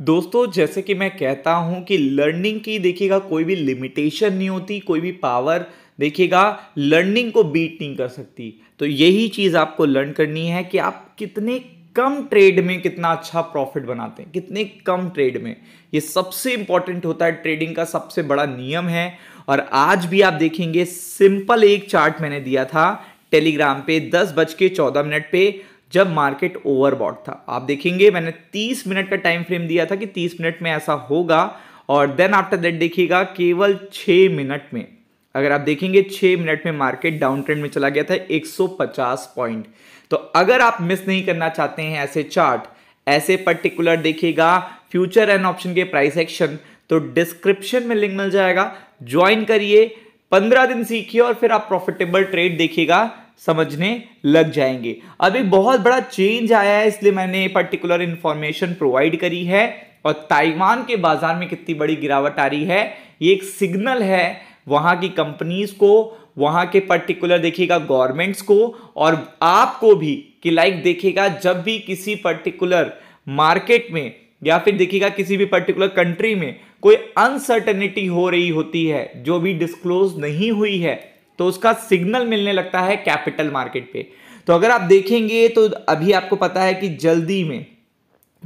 दोस्तों जैसे कि मैं कहता हूँ कि लर्निंग की देखिएगा कोई भी लिमिटेशन नहीं होती कोई भी पावर देखिएगा लर्निंग को बीट नहीं कर सकती तो यही चीज़ आपको लर्न करनी है कि आप कितने कम ट्रेड में कितना अच्छा प्रॉफिट बनाते हैं कितने कम ट्रेड में ये सबसे इंपॉर्टेंट होता है ट्रेडिंग का सबसे बड़ा नियम है और आज भी आप देखेंगे सिंपल एक चार्ट मैंने दिया था टेलीग्राम पे दस बज के चौदह मिनट पे जब मार्केट ओवरबॉट था आप देखेंगे मैंने 30 मिनट का टाइम फ्रेम दिया था कि 30 मिनट में ऐसा होगा और देन आफ्टर दैट देखिएगा केवल 6 मिनट में अगर आप देखेंगे 6 मिनट में मार्केट डाउन ट्रेंड में चला गया था 150 पॉइंट तो अगर आप मिस नहीं करना चाहते हैं ऐसे चार्ट ऐसे पर्टिकुलर देखिएगा फ्यूचर एंड ऑप्शन के प्राइस एक्शन तो डिस्क्रिप्शन में लिंक मिल जाएगा ज्वाइन करिए पंद्रह दिन सीखिए और फिर आप प्रॉफिटेबल ट्रेड देखिएगा समझने लग जाएंगे अब एक बहुत बड़ा चेंज आया है इसलिए मैंने पर्टिकुलर इंफॉर्मेशन प्रोवाइड करी है और ताइवान के बाजार में कितनी बड़ी गिरावट आ रही है ये एक सिग्नल है वहां की कंपनीज को वहां के पर्टिकुलर देखिएगा गवर्नमेंट्स को और आपको भी कि लाइक देखिएगा जब भी किसी पर्टिकुलर मार्केट में या फिर देखिएगा किसी भी पर्टिकुलर कंट्री में कोई अनसर्टेनिटी हो रही होती है जो भी डिस्क्लोज नहीं हुई है तो उसका सिग्नल मिलने लगता है कैपिटल मार्केट पे तो अगर आप देखेंगे तो अभी आपको पता है कि जल्दी में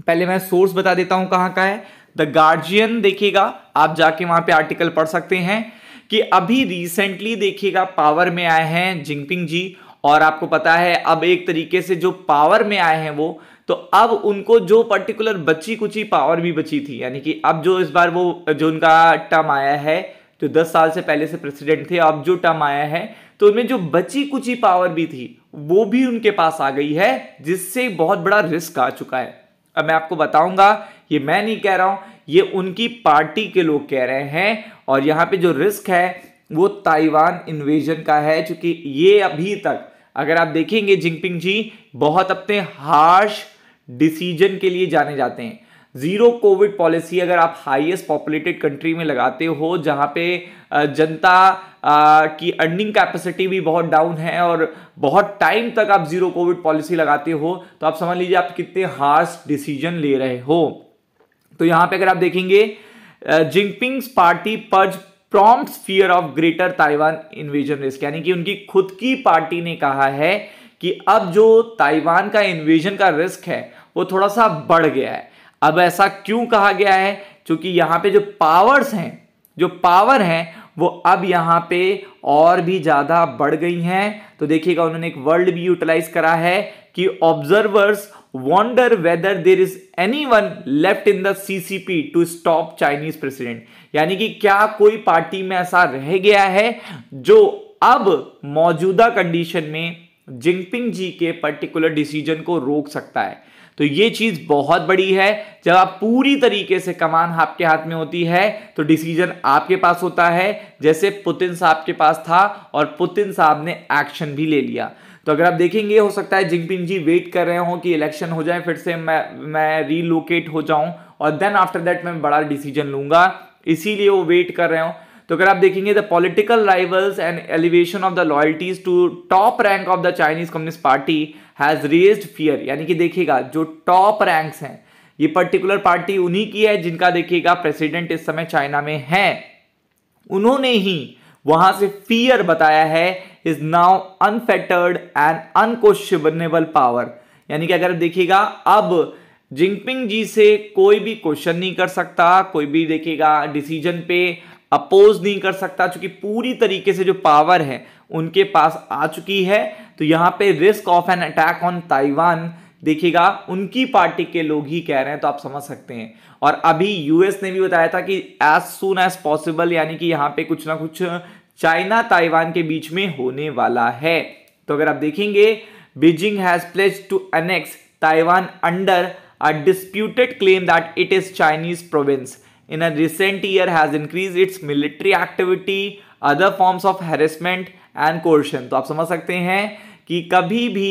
पहले मैं सोर्स बता देता हूं कहां का है द गार्जियन देखिएगा आप जाके वहां पे आर्टिकल पढ़ सकते हैं कि अभी रिसेंटली देखिएगा पावर में आए हैं जिंगपिंग जी और आपको पता है अब एक तरीके से जो पावर में आए हैं वो तो अब उनको जो पर्टिकुलर बची कुची पावर भी बची थी यानी कि अब जो इस बार वो जो उनका टर्म आया है जो 10 साल से पहले से प्रेसिडेंट थे अब जो टर्म आया है तो उनमें जो बची कुची पावर भी थी वो भी उनके पास आ गई है जिससे बहुत बड़ा रिस्क आ चुका है अब मैं आपको बताऊंगा ये मैं नहीं कह रहा हूं ये उनकी पार्टी के लोग कह रहे हैं और यहाँ पे जो रिस्क है वो ताइवान इन्वेजन का है क्योंकि ये अभी तक अगर आप देखेंगे जिनपिंग जी बहुत अपने हार्श डिसीजन के लिए जाने जाते हैं जीरो कोविड पॉलिसी अगर आप हाईएस्ट पॉपुलेटेड कंट्री में लगाते हो जहां पे जनता की अर्निंग कैपेसिटी भी बहुत डाउन है और बहुत टाइम तक आप जीरो कोविड पॉलिसी लगाते हो तो आप समझ लीजिए आप कितने हार्श डिसीजन ले रहे हो तो यहां पे अगर आप देखेंगे Jinping's party purge prompt fear of greater Taiwan invasion risk यानी कि उनकी खुद की पार्टी ने कहा है कि अब जो ताइवान का इन्वेजन का रिस्क है वो थोड़ा सा बढ़ गया है अब ऐसा क्यों कहा गया है क्योंकि यहां पे जो पावर्स हैं जो पावर हैं वो अब यहां पे और भी ज़्यादा बढ़ गई हैं तो देखिएगा उन्होंने एक वर्ल्ड भी यूटिलाइज करा है कि observers wonder whether there is anyone left in the CCP to stop Chinese president यानी कि क्या कोई पार्टी में ऐसा रह गया है जो अब मौजूदा कंडीशन में जिनपिंग जी के पर्टिकुलर डिसीजन को रोक सकता है तो ये चीज़ बहुत बड़ी है जब आप पूरी तरीके से कमान आपके हाथ में होती है तो डिसीजन आपके पास होता है जैसे पुतिन साहब के पास था और पुतिन साहब ने एक्शन भी ले लिया तो अगर आप देखेंगे हो सकता है जिनपिंग जी वेट कर रहे हो कि इलेक्शन हो जाए फिर से मैं मैं रीलोकेट हो जाऊं और देन आफ्टर दैट मैं बड़ा डिसीजन लूंगा इसीलिए वो वेट कर रहे हो तो अगर आप देखेंगे the political rivals and elevation of the loyalties to top rank of the Chinese Communist Party has raised fear यानी कि देखिएगा जो टॉप रैंक्स हैं ये पर्टिकुलर पार्टी उन्हीं की है जिनका देखिएगा प्रेसिडेंट इस समय चाइना में है उन्होंने ही वहां से फियर बताया है is now unfettered and unquestionable power यानी कि अगर देखिएगा अब जिनपिंग जी से कोई भी क्वेश्चन नहीं कर सकता कोई भी देखिएगा डिसीजन पे अपोज नहीं कर सकता चूंकि पूरी तरीके से जो पावर है उनके पास आ चुकी है तो यहां पे risk of an attack on Taiwan देखिएगा उनकी पार्टी के लोग ही कह रहे हैं तो आप समझ सकते हैं और अभी यूएस ने भी बताया था कि एज सुन एज पॉसिबल यानी कि यहाँ पे कुछ ना कुछ चाइना ताइवान के बीच में होने वाला है तो अगर आप देखेंगे Beijing has pledged to annex Taiwan under a disputed claim that it is Chinese province in a recent year has increased its military activity, other forms of harassment and coercion. तो आप समझ सकते हैं कि कभी भी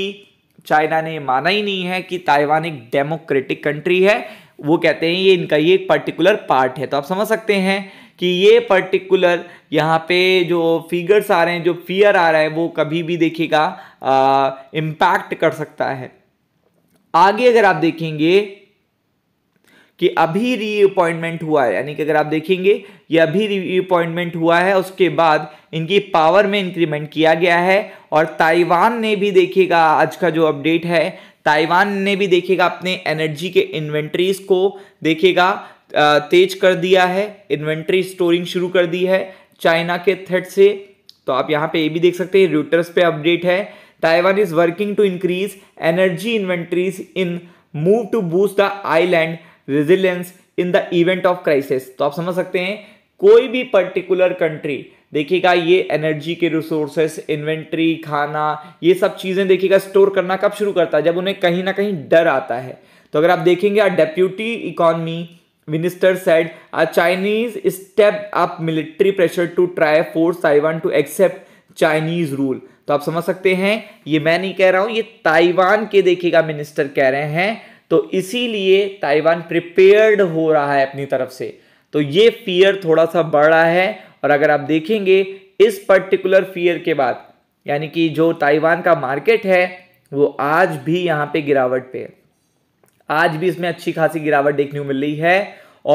चाइना ने माना ही नहीं है कि ताइवान एक डेमोक्रेटिक कंट्री है वो कहते हैं ये इनका ये एक पर्टिकुलर पार्ट है तो आप समझ सकते हैं कि ये पर्टिकुलर यहाँ पे जो फिगर्स आ रहे हैं जो फियर आ रहा है वो कभी भी देखिएगा इम्पैक्ट कर सकता है आगे अगर आप देखेंगे कि अभी रीअपॉइंटमेंट हुआ है यानी कि अगर आप देखेंगे ये अभी रीअपॉइंटमेंट हुआ है उसके बाद इनकी पावर में इंक्रीमेंट किया गया है और ताइवान ने भी देखिएगा आज का जो अपडेट है ताइवान ने भी देखेगा अपने एनर्जी के इन्वेंट्रीज को देखेगा तेज कर दिया है इन्वेंट्री स्टोरिंग शुरू कर दी है चाइना के थ्रेट से तो आप यहाँ पे ये भी देख सकते हैं रूटर्स पे अपडेट है Taiwan is working to increase energy inventories in move to boost the island resilience in the event of crisis तो आप समझ सकते हैं कोई भी पर्टिकुलर कंट्री देखिएगा ये एनर्जी के रिसोर्सेस इन्वेंट्री खाना ये सब चीज़ें देखिएगा स्टोर करना कब शुरू करता है जब उन्हें कहीं ना कहीं डर आता है तो अगर आप देखेंगे a deputy economy minister said a Chinese step up military pressure to try force Taiwan to accept Chinese rule तो आप समझ सकते हैं ये मैं नहीं कह रहा हूँ ये ताइवान के देखिएगा मिनिस्टर कह रहे हैं तो इसीलिए ताइवान प्रिपेयर्ड हो रहा है अपनी तरफ से तो ये फियर थोड़ा सा बढ़ रहा है और अगर आप देखेंगे इस पर्टिकुलर फियर के बाद यानी कि जो ताइवान का मार्केट है वो आज भी यहाँ पे गिरावट पे है आज भी इसमें अच्छी खासी गिरावट देखने को मिल रही है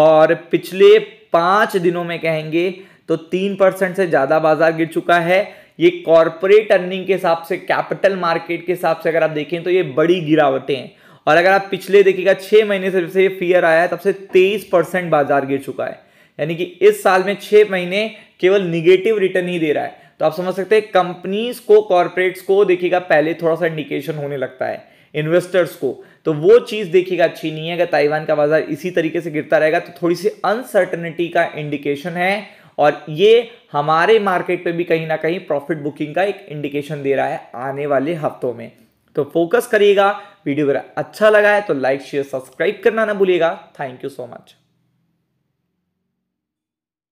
और पिछले पाँच दिनों में कहेंगे तो तीन परसेंट से ज़्यादा बाजार गिर चुका है ये कॉरपोरेट अर्निंग के हिसाब से कैपिटल मार्केट के हिसाब से अगर आप देखें तो ये बड़ी गिरावटें हैं और अगर आप पिछले देखिएगा छः महीने से जब से ये फियर आया है तब से तेईस परसेंट बाजार गिर चुका है यानी कि इस साल में छः महीने केवल निगेटिव रिटर्न ही दे रहा है तो आप समझ सकते हैं कंपनीज को कॉरपोरेट्स को देखिएगा पहले थोड़ा सा इंडिकेशन होने लगता है इन्वेस्टर्स को तो वो चीज़ देखिएगा अच्छी नहीं है अगर ताइवान का बाजार इसी तरीके से गिरता रहेगा तो थोड़ी सी अनसर्टनिटी का इंडिकेशन है और ये हमारे मार्केट पे भी कहीं ना कहीं प्रॉफिट बुकिंग का एक इंडिकेशन दे रहा है आने वाले हफ्तों में तो फोकस करिएगा वीडियो अगर अच्छा लगा है तो लाइक शेयर सब्सक्राइब करना ना भूलिएगा थैंक यू सो मच